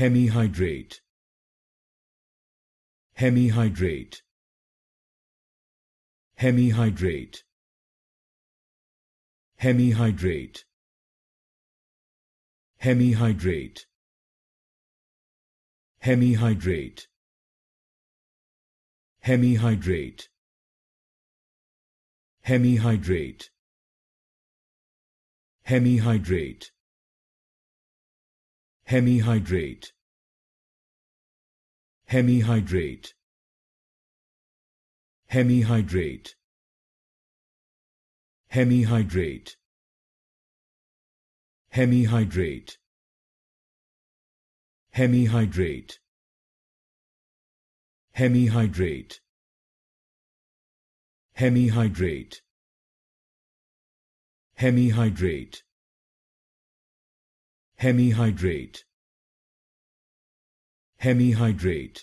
hemihydrate hemihydrate hemihydrate hemihydrate hemihydrate hemihydrate hemihydrate hemihydrate hemihydrate hemihydrate hemihydrate hemihydrate hemihydrate hemihydrate hemihydrate hemihydrate hemihydrate hemihydrate hemihydrate hemihydrate